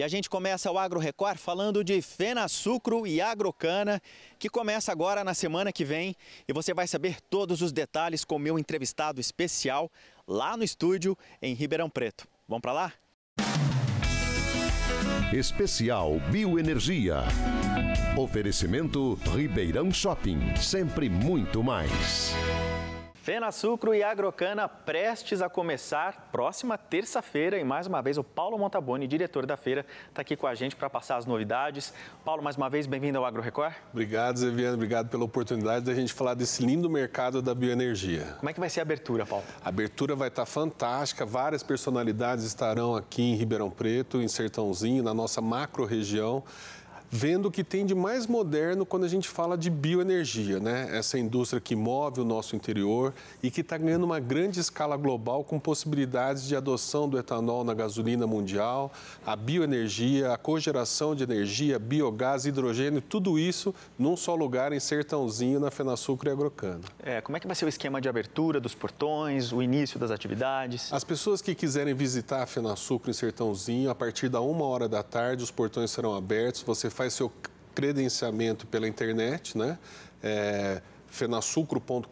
E a gente começa o Agro Record falando de Fena Sucro e Agrocana, que começa agora na semana que vem. E você vai saber todos os detalhes com meu entrevistado especial lá no estúdio em Ribeirão Preto. Vamos para lá? Especial Bioenergia. Oferecimento Ribeirão Shopping, sempre muito mais. Fena Sucro e Agrocana prestes a começar próxima terça-feira. E mais uma vez, o Paulo Montaboni, diretor da feira, está aqui com a gente para passar as novidades. Paulo, mais uma vez, bem-vindo ao Agro Record. Obrigado, Zeviano. Obrigado pela oportunidade da gente falar desse lindo mercado da bioenergia. Como é que vai ser a abertura, Paulo? A abertura vai estar tá fantástica. Várias personalidades estarão aqui em Ribeirão Preto, em Sertãozinho, na nossa macro região vendo o que tem de mais moderno quando a gente fala de bioenergia, né? Essa indústria que move o nosso interior e que está ganhando uma grande escala global com possibilidades de adoção do etanol na gasolina mundial, a bioenergia, a cogeração de energia, biogás, hidrogênio, tudo isso num só lugar em Sertãozinho, na FENASUCRO e Agrocana. É, como é que vai ser o esquema de abertura dos portões, o início das atividades? As pessoas que quiserem visitar a FENASUCRO em Sertãozinho, a partir da uma hora da tarde, os portões serão abertos, você faz seu credenciamento pela internet, né? É, fenasucro.com.br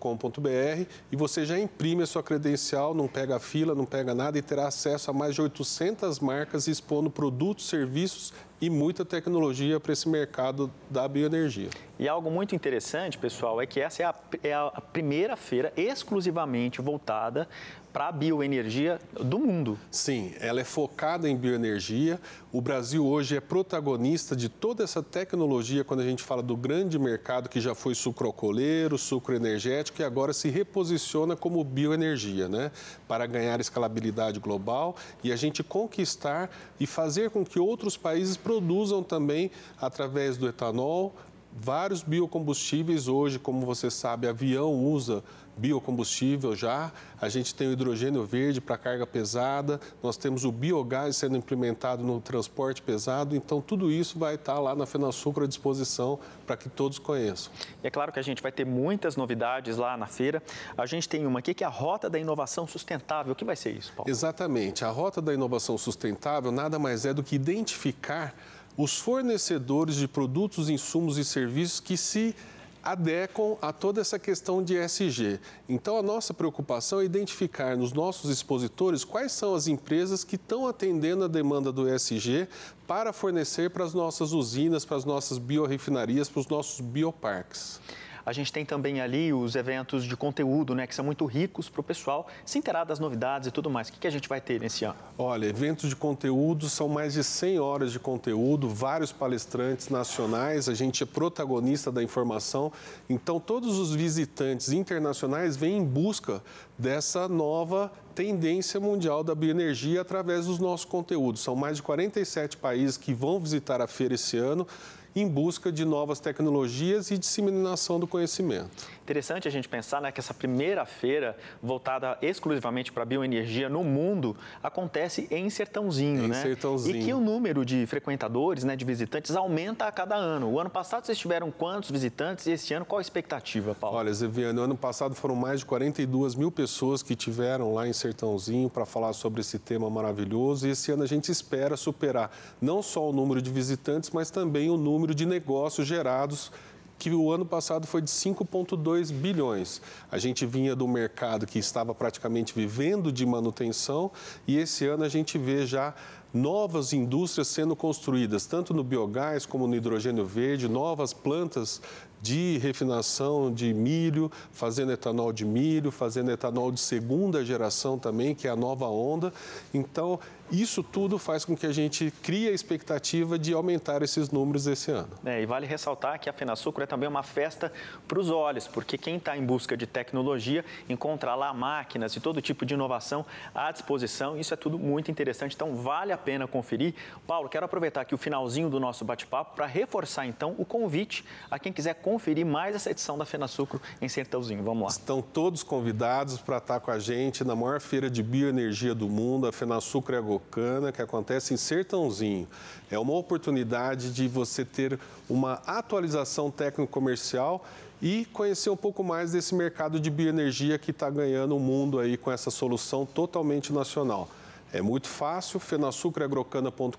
e você já imprime a sua credencial, não pega fila, não pega nada e terá acesso a mais de 800 marcas expondo produtos, serviços e muita tecnologia para esse mercado da bioenergia. E algo muito interessante, pessoal, é que essa é a, é a primeira feira exclusivamente voltada para a bioenergia do mundo. Sim, ela é focada em bioenergia. O Brasil hoje é protagonista de toda essa tecnologia quando a gente fala do grande mercado que já foi coleiro, sucro energético e agora se reposiciona como bioenergia, né? Para ganhar escalabilidade global e a gente conquistar e fazer com que outros países produzam também, através do etanol, vários biocombustíveis hoje, como você sabe, avião usa biocombustível já, a gente tem o hidrogênio verde para carga pesada, nós temos o biogás sendo implementado no transporte pesado, então tudo isso vai estar lá na Fenasulcro à disposição para que todos conheçam. E é claro que a gente vai ter muitas novidades lá na feira. A gente tem uma aqui que é a Rota da Inovação Sustentável. O que vai ser isso, Paulo? Exatamente. A Rota da Inovação Sustentável nada mais é do que identificar os fornecedores de produtos, insumos e serviços que se adequam a toda essa questão de SG. Então, a nossa preocupação é identificar nos nossos expositores quais são as empresas que estão atendendo a demanda do SG para fornecer para as nossas usinas, para as nossas biorrefinarias, para os nossos bioparques. A gente tem também ali os eventos de conteúdo, né, que são muito ricos para o pessoal se inteirar das novidades e tudo mais. O que, que a gente vai ter nesse ano? Olha, eventos de conteúdo são mais de 100 horas de conteúdo, vários palestrantes nacionais, a gente é protagonista da informação. Então, todos os visitantes internacionais vêm em busca dessa nova tendência mundial da bioenergia através dos nossos conteúdos. São mais de 47 países que vão visitar a feira esse ano em busca de novas tecnologias e disseminação do conhecimento. Interessante a gente pensar né, que essa primeira feira voltada exclusivamente para bioenergia no mundo acontece em Sertãozinho, em né? Sertãozinho. E que o número de frequentadores, né, de visitantes, aumenta a cada ano. O ano passado vocês tiveram quantos visitantes e este ano qual a expectativa, Paulo? Olha, Zeviano, ano passado foram mais de 42 mil pessoas que tiveram lá em Sertãozinho para falar sobre esse tema maravilhoso e esse ano a gente espera superar não só o número de visitantes, mas também o número número de negócios gerados que o ano passado foi de 5,2 bilhões. A gente vinha do mercado que estava praticamente vivendo de manutenção e esse ano a gente vê já novas indústrias sendo construídas, tanto no biogás como no hidrogênio verde, novas plantas de refinação de milho, fazendo etanol de milho, fazendo etanol de segunda geração também, que é a nova onda. Então, isso tudo faz com que a gente crie a expectativa de aumentar esses números esse ano. É, e vale ressaltar que a FenaSucro é também uma festa para os olhos, porque quem está em busca de tecnologia encontra lá máquinas e todo tipo de inovação à disposição. Isso é tudo muito interessante, então vale a a pena conferir. Paulo, quero aproveitar aqui o finalzinho do nosso bate-papo para reforçar então o convite a quem quiser conferir mais essa edição da Fena Sucro em Sertãozinho. Vamos lá. Estão todos convidados para estar com a gente na maior feira de bioenergia do mundo, a Fena Sucro e a Gocana, que acontece em Sertãozinho. É uma oportunidade de você ter uma atualização técnico-comercial e conhecer um pouco mais desse mercado de bioenergia que está ganhando o mundo aí com essa solução totalmente nacional. É muito fácil, fenaçucreagrocana.com.br,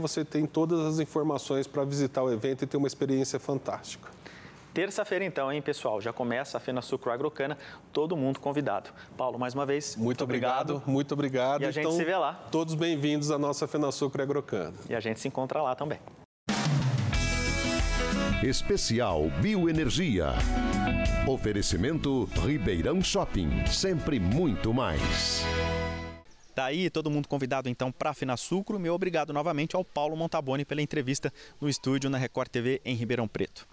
você tem todas as informações para visitar o evento e ter uma experiência fantástica. Terça-feira, então, hein, pessoal? Já começa a Fena Sucro Agrocana, todo mundo convidado. Paulo, mais uma vez. Muito, muito obrigado, obrigado, muito obrigado. E a gente então, se vê lá. Todos bem-vindos à nossa Fena Sucro Agrocana. E a gente se encontra lá também. Especial Bioenergia. Oferecimento Ribeirão Shopping, sempre muito mais. Tá aí todo mundo convidado então para Finasucro. Meu obrigado novamente ao Paulo Montaboni pela entrevista no estúdio na Record TV em Ribeirão Preto.